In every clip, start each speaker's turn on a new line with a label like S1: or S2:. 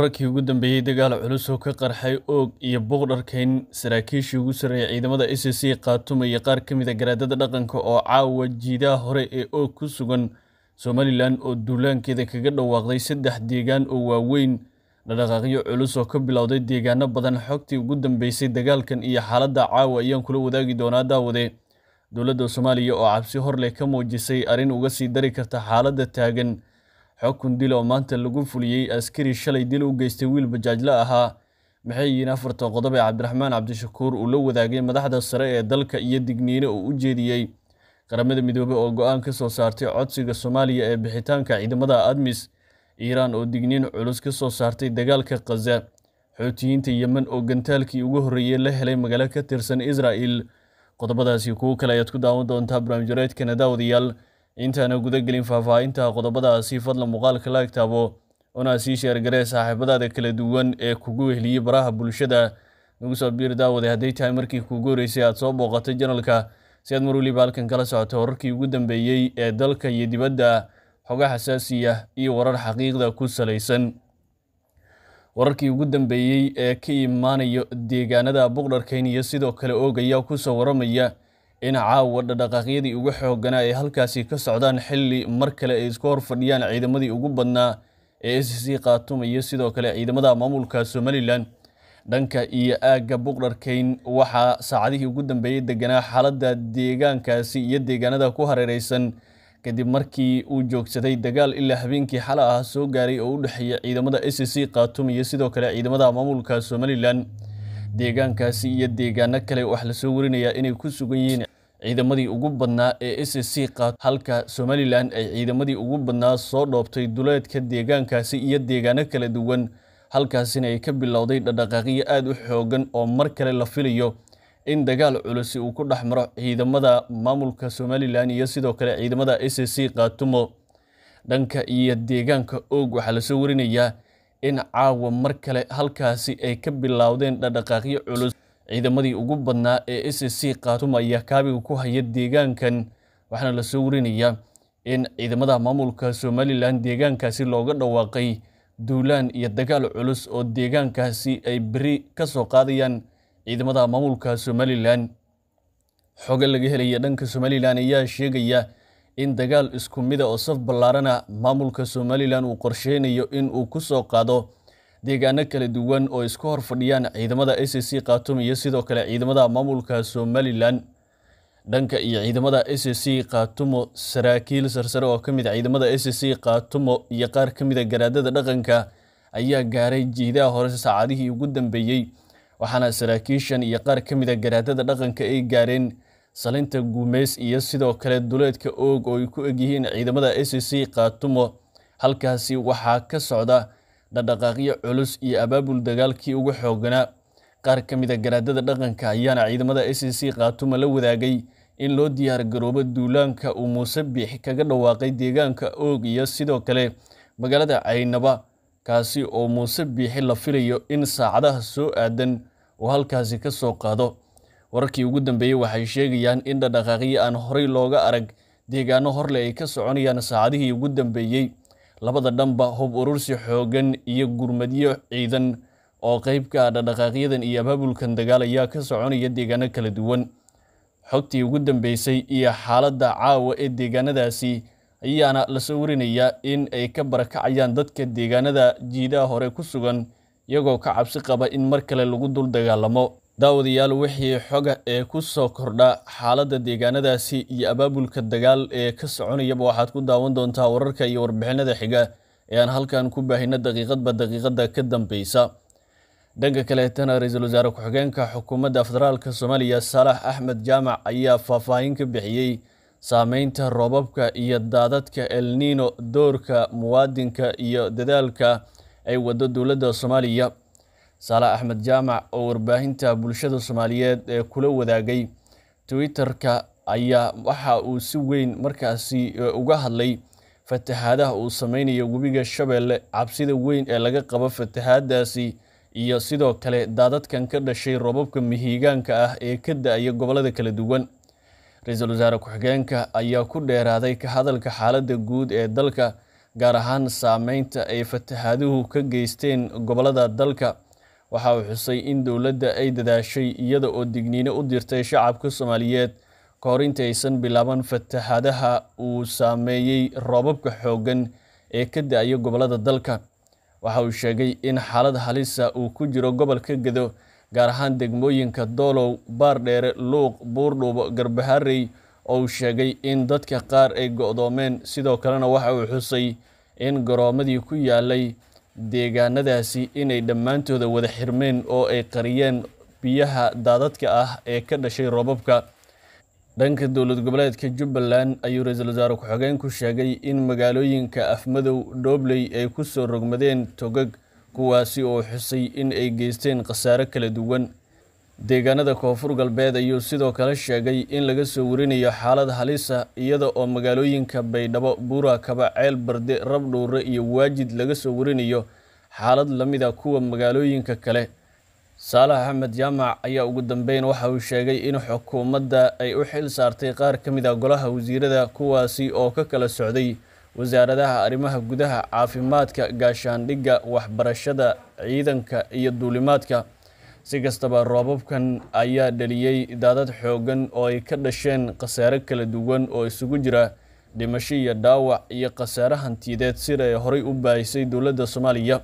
S1: wararkii ugu dambeeyey dagaal culus oo ka qarxay oog iyo buuqdharkayn saraakiishii ugu sarreeya ciidamada s c c khaatuma iyo qaar ka mid a ah garaadada dhaqanka oo caawa jiidaha hore ee oog ku sugan somalilan oo duulaankeeda kaga dhawaaqday saddex deegaan oo waaweyn dhadhaqaaqyo culus oo ka bilowday deegaano badan xogtii ugu dambeysay dagaalkan iyo xaaladda caawa ayaan kula wadaagi doonaa daawade dowladda soomaaliya oo cabsi hor leh ka muujisay arrin uga sii dari karta xaaladda taagan xukun dil oo maanta lagu fuliyey askari shalay dil u geystay wiil bajaajla ahaa maxay yihiin afarta qodob ee cabdiraxmaan cabdishakuur uu la wadaagay madaxda sare ee dalka iyo digniine uu u jeediyey qaramada midoobe oo go-aan ka soo saartay codsiga soomaaliya ee bixitaanka ciidamada admis iiraan oo digniin culus ka soo saartay dagaalka khaza xoutiyiinta yemen oo gantaalkii ugu horreeyey la helay magaalo ka tirsan israa'il qodobadaasi kuwo kale ayaad ku daawan doontaa barnaamijyareedkana daawadayaal intaana gudagelin faahfaahinta qodobadaasi fadla muuqaalka la agtaabo una sii garee saaxiibadaada kala duwan ee kugu wehliyey baraha bulshada nagu soo biir daawade hadday tahay markii kugu horeysay aad soo booqatay janalka si aad mar weliba halkan kala socoto wararkii ugu dambeeyey ee dalka iyo dibadda xoga xasaasiya iyo warar xaqiiqda ku salaysan wararkii ugu dambeeyey ee ka imaanayo deegaanada buqdharkayn iyo sidoo kale oog oogaya kusoo waramaya in caawa dhadhaqaaqyadii ugu xooganaa ay halkaasi ka socdaan xilli mar kale ay iska hor fadhiyaan ciidamadii ugu badnaa ee s c khatum iyo sidoo kale ciidamada maamulka somalilan dhanka iyo aagga buqdharkayn waxaa saacadihii ugu dambeeyey deganaa xaaladda deegaankaasi iyo deegaanada ku hareereysan kadib markii uu joogsaday dagaal ilaa habeenkii xala ah soo gaaray oo u dhexeeya ciidamada s c khatum iyo sidoo kale ciidamada maamulka somalilan deegaankaasi iyo deegaano kale waxaa lasoo warinayaa inay ku sugan yihiin ciidamadii ugu badnaa ee s c qaat halka somalilan ay ciidamadii ugu badnaa soo dhoobtay duleedka deegaankaasi iyo deegaano kala duwan halkaasina ay ka bilowday dhadhaqaaqyo aad u xoogan oo mar kale la filayo in dagaal culusi uu ku dhex maro ciidamada maamulka somalilan iyo sidoo kale ciidamada s c qaatumo dhanka iyo deegaanka oog waxaa lasoo warinayaa in caawa mar kale halkaasi ay ka bilaawdeen dhadhaqaaqyo culus ciidamadii ugu badnaa ee s c khatum ayaa kaabiga ku haya deegaankan waxaana lasoo warinayaa in ciidamada maamulka somalilan deegaankaasi looga dhawaaqay duulaan iyo dagaal culus oo deegaankaasi ay beri ka soo qaadayaan ciidamada maamulka somalilan xoge laga helaya dhanka somalilan ayaa sheegaya in dagaal isku mida oo saf ballaarana maamulka somalilan uu qorsheynayo in uu ku soo qaado deegaano kala duwan oo isku hor fadhiyaan ciidamada s c c khatum iyo sidoo kale ciidamada maamulka somalilan dhanka iyo ciidamada s c c khatumo saraakiil sarsare oo ka mid ah ciidamada s c c khatumo iyo qaar ka mid a ah garaadada dhaqanka ayaa gaaray jiidaha hore saacadihii ugu dambeeyey waxaana saraakiishan iyo qaar ka a ah garaadada dhaqanka ay gaareen salinta guumeys iyo sidoo kale duleedka oog oo ay ku egyihiin ciidamada a e c c kaatumo halkaasi waxaa ka socda dhaqdhaqaaqyo culus iyo abaabul dagaalkii ugu xooganaa qaar ka mida garaadada dhaqanka ayaana ciidamada s e c c la wadaagay in loo diyaargaroobo duulaanka uu muuse biix kaga dhawaaqay deegaanka oog iyo sidoo kale magaalada caynaba kaasi oo muuse biixi la filayo in saacadaha soo aadan uu halkaasi ka soo qaado wararkii ugu dambeeyey waxay sheegayaan in dhaqdhaqaaqyii aan horay looga arag deegaano horle ay ka soconayaan saacadihii ugu dambeeyey labada dhanba hub urursi xooggan iyo gurmadyo ciidan oo qeybka ah dhaqdhaqaaqyadan iyo abaabulkan dagaal ayaa ka soconaya deegaano kala duwan xogtii ugu dambeysay iyo xaaladda caawa ee deegaanadaasi ayaana lasoo warinayaa in ay ka barakacayaan dadka deegaanada jiidaha hore ku sugan iyagoo ka cabsi qaba in mar kale lagu dul dagaalamo daawadayaal wixii xoga ee ku soo kordha xaaladda deegaanadaasi iyo abaabulka dagaal ee ka soconayaba waxaad ku daawan doontaa wararka iyo warbixinada xiga ee aan halkan ku baahino daqiiqadba daqiiqadda ka dambeysa dhanka kaleetana ra-iisul wasaare ku-xigeenka xukuumadda federaalka soomaaliya saalax axmed jaamac ayaa faahfaahin ka bixiyey saameynta roobabka iyo daadadka el nino doorka muwaadinka iyo dadaalka ay waddo dowladda soomaaliya saale axmed jaamac oo warbaahinta bulshada soomaaliyeed ee kula wadaagay twitter-ka ayaa waxa uu si weyn markaasi e, uga hadlay fatahaadaha uu sameynayo webiga shabeelle cabsida weyn ee laga qabo fatahaadaasi iyo sidoo kale daadadkan ka dhashay robabka mihiigaanka ah ee ka da-aya gobollada kala duwan ra-iisul wasaare ku-xigeenka ayaa ku dheeraaday ka hadalka xaaladda guud ee dalka gaar ahaan saameynta ay fatahaaduhu ka geysteen gobollada dalka waxa uu xusay in dowladda ay dadaashay iyada oo digniino u dirtay shacabka soomaaliyeed ka hor bilaaban fatahaadaha uu saameeyey roobabka xooggan ee ka da-aya gobollada dalka waxa uu sheegay in xaalad halisa uu ku jiro gobolka gedo gaar ahaan degmooyinka doolow baardheere luuq buurdhuubo garbaharey oo uu sheegay in dadka qaar ay go-doomeen sidoo kalena waxa uu xusay in garoomadii ku yaalay deegaanadaasi inay dhammaantooda wada xirmeen oo ay qariyeen biyaha daadadka ah ee ka dhashay roobabka dhanka dowlad goboleedka jubbaland ayuu ra-iisul wasaare ku-xogeen sheegay in magaalooyinka afmadow dhoobley ay ku soo rogmadeen togag kuwaasi oo xusay in ay geysteen khasaare kala duwan deegaanada koonfur galbeed ayuu sidoo kale sheegay in laga soo warinayo xaalad halisa iyada oo magaalooyinka baydhabo buura kaba ceel barde rabdhowre iyo waajid laga soo warinayo xaalad lamida kuwa magaalooyinka kale saalax axmed jaamac ayaa ugu dambeyn waxa uu sheegay in xukuumadda ay u xil saartay qaar ka mid a ah golaha wasiirada kuwaasi oo ka kala socday wasaaradaha arrimaha gudaha caafimaadka gaashaandhigga waxbarashada ciidanka iyo duulimaadka si kastaba roobabkan ayaa dhaliyey daadad xoogan oo ay ka dhasheen khasaare kala duwan oo isugu jira dhimasho iyo dhaawac iyo khasaare hantiyadeed sida ay horay u baahisay dowladda soomaaliya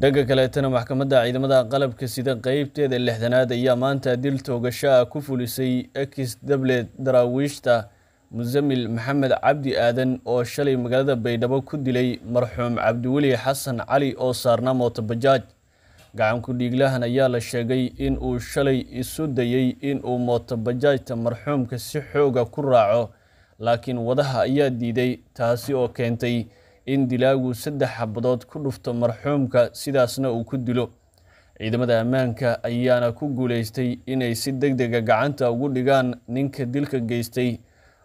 S1: dhanka kaleetana maxkamadda ciidamada qalabka sida qeybteeda lixdanaad ayaa maanta dil toogasho ah ku fulisay ex dabled daraawiishta musamil maxamed cabdi aadan oo shalay magaalada baydhabo ku dilay marxuum cabdiweli xasan cali oo saarnaa mooto bajaaj gacanku-dhiiglahan ayaa la sheegay in uu shalay isu dayey in uu mooto bajaajta marxuumka si xooga ku raaco laakiin wadaha ayaa diiday taasi oo keentay in dilaagu saddex xabadood ku dhufto marxuumka sidaasna uu ku dilo ciidamada ammaanka ayaana ku guulaystay inay si deg dega ah gacanta ugu dhigaan ninka dilka geystay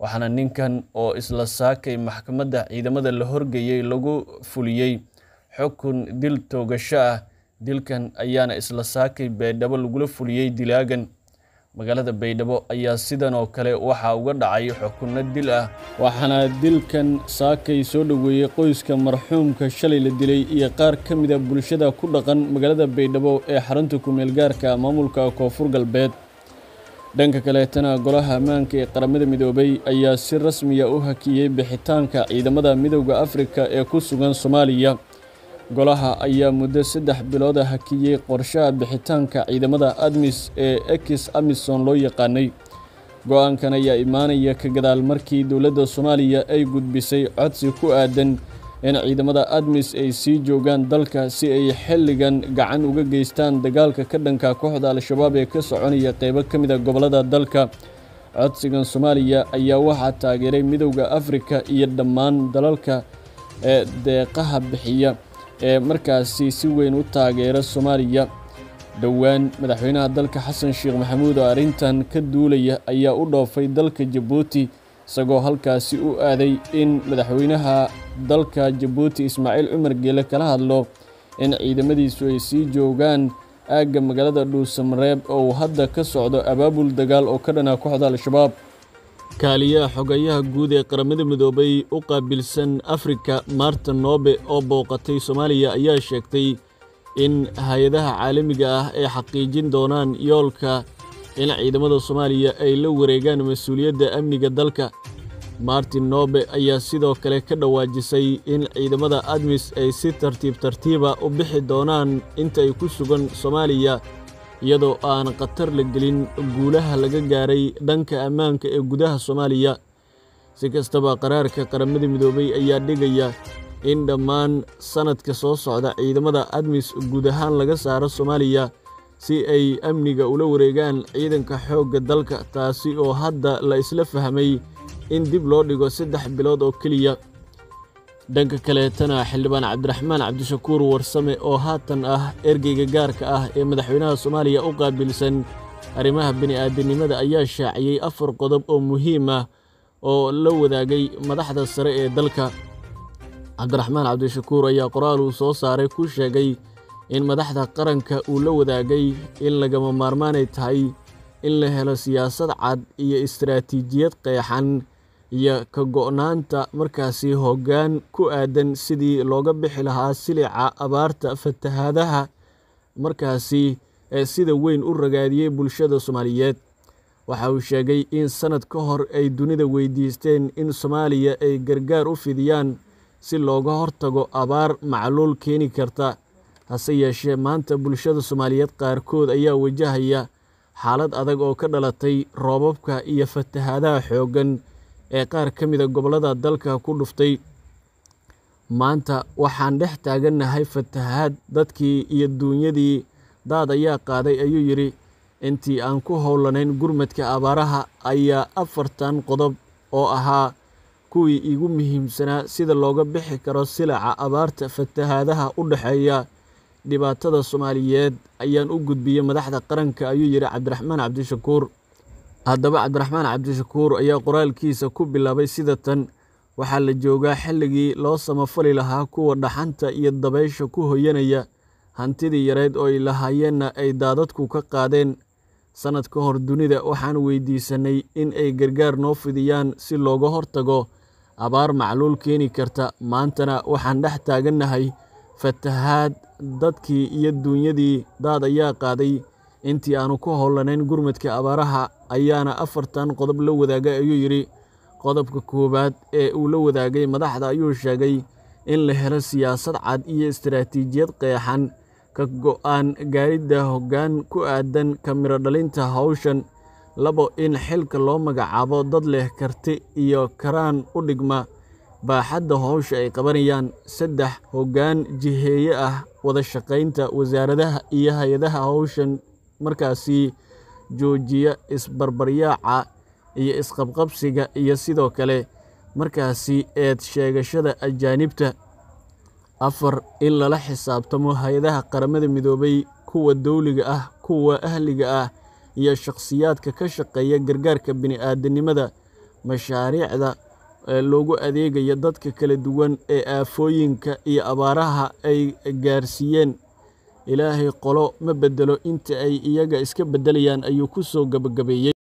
S1: waxaana ninkan oo isla saakay maxkamadda ciidamada la horgeeyey lagu fuliyey xukun dil toogasho ah dilkan ayaana isla saakay baydhabo lagula fuliyey dilaagan magaalada baydhabo ayaa sidan oo kale waxaa uga dhacay xukunno dil ah waxaana dilkan saakay soo dhoweeyey qoyska marxuumka shalay la dilay iyo qaar ka mida bulshada ku dhaqan magaalada baydhabo ee xarunta kumeelgaarka maamulka koonfur galbeed dhanka kaleetana golaha ammaanka ee qaramada midoobay ayaa si rasmiya ah u hakiyey bixitaanka ciidamada midowda afrika ee ku sugan soomaaliya golaha ayaa muddo saddex bilooda ah hakiyey qorshaha bixitaanka ciidamada admis ee ekis amison loo yaqaanay go-aankan ayaa imaanaya ka gadaal markii dowladda soomaaliya ay gudbisay codsi ku aadan in ciidamada admis ay sii joogaan dalka si ay xilligan gacan uga geystaan dagaalka ka dhanka kooxda al-shabaab ee ka soconaya qeybo ka mid a ah gobollada dalka codsigan soomaaliya ayaa waxaa taageeray midowda afrika iyo dhammaan dalalka ee deeqaha bixiya ee markaasi si weyn u taageera soomaaliya dhowaan madaxweynaha dalka xasan sheekh maxamuud oo arrintan ka duulaya ayaa u dhoofay dalka jabuuti isagoo halkaasi u aaday in madaxweynaha dalka jabuuti ismaaciil cumar geele kala hadlo in ciidamadiisu ay sii joogaan aagga magaalada dhuusamareeb oo uu hadda ka socdo abaabul dagaal oo ka dhanaa kooxda al-shabaab kaaliyaha xogayaha guud ee qaramada midoobay u qaabilsan afrika maarta noobe oo booqatay soomaaliya ayaa sheegtay in hay-adaha caalamiga ah ay xaqiijin doonaan yoolka in ciidamada soomaaliya ay la wareegaan mas-uuliyadda amniga dalka martin noobe ayaa sidoo kale ka dhawaajisay in ciidamada admis ay si tartiib tartiiba ah u bixi doonaan inta ay ku sugan soomaaliya iyadoo aan khatar la gelin guulaha laga gaaray dhanka ammaanka ee gudaha soomaaliya si kastaba qaraarka qaramada midoobay ayaa dhigaya in dhammaan sannadka soo socda ciidamada admis guud ahaan laga saaro soomaaliya si ay amniga ula wareegaan ciidanka xoogga dalka taasi oo hadda la isla fahmay in dib loo dhigo saddex bilood oo keliya dhanka kaleetana xildhibaan cabdiraxmaan cabdishakuur warsame oo haatan ah ergeyga gaarka ah ee madaxweynaha soomaaliya u qaabilsan arrimaha bini'aadanimada ayaa shaaciyey afar qodob oo muhiim ah oo la wadaagay madaxda sare ee dalka cabdiraxmaan cabdishakuur ayaa qoraal uu soo saaray ku sheegay in madaxda qaranka uu la wadaagay in lagama maarmaanay tahay in la helo siyaasad cad iyo istaraatiijiyad qeexan iyo ka go'naanta markaasi hoggaan ku aadan sidii looga bixi lahaa silica abaarta fatahaadaha markaasi ee sida weyn u ragaadiyey bulshada soomaaliyeed waxa uu sheegay in sanad ka hor ay dunida weydiisteen in soomaaliya ay gargaar u fidiyaan si looga hortago abaar macluul keeni karta hase yeeshee maanta bulshada soomaaliyeed qaarkood ayaa wajahaya xaalad adag oo ka dhalatay roobabka iyo fatahaadaha xooggan ee qaar ka mid a gobollada dalka ku dhuftay maanta waxaan dhex taagannahay fatahaad dadkii iyo duunyadii daad ayaa qaaday ayuu yidhi intii aan ku howlanayn gurmadka abaaraha ayaa afartan qodob oo ahaa kuwii iigu muhiimsanaa sida looga bixi karo silaca abaarta fatahaadaha u dhexeeya dhibaatada soomaaliyeed ayaan u gudbiyey madaxda qaranka ayuu yidhi cabdiraxmaan cabdishakuur Haddaba Cabdiraxmaan cabdishakuur ayaa qoraalkiisa ku bilaabay sida tan waxaa la joogaa xilligii loo samafali lahaa kuwa dhaxanta iyo dabaysha ku hoyanaya hantidii yareed oo ay lahaayeenna ay daadadku ka qaadeen sannad ka hor dunida waxaan weydiisanay in ay gargaar noo fidiyaan si looga hortago abaar macluul keeni karta maantana waxaan dhex taagannahay fatahaad dadkii iyo duunyadii daad ayaa qaaday intii aanu ku howlanayn gurmadka abaaraha ayaana afartan qodob la wadaagay ayuu yidhi qodobka koowaad ee uu la wadaagay madaxda ayuu sheegay in la helo siyaasad cad iyo istaraatiijiyad qeexan ka go'aan gaaridda hoggaan ku aadan ka dhalinta hawshan labo in xilka loo magacaabo dad leh karti iyo karaan u dhigma baaxadda howsha ay qabanayaan saddex hoggaan jiheeye ah wada shaqaynta wasaaradaha iyo hay-adaha hawshan markaasi joojiya isbarbaryaaca iyo isqabqabsiga iyo sidoo kale markaasi eed sheegashada ajaanibta afar in lala xisaabtamo hay-adaha qaramada midoobay kuwa dowliga ah kuwa ahliga ah iyo shakhsiyaadka ka shaqeeya gargaarka bini-aadanimada mashaariicda loogu adeegayo dadka kala duwan ee aafooyinka iyo abaaraha ay gaarsiiyeen Ilaahay qolo ma beddelo inta ay iyaga iska beddelayaan ayuu ku soo gabagabeeyey.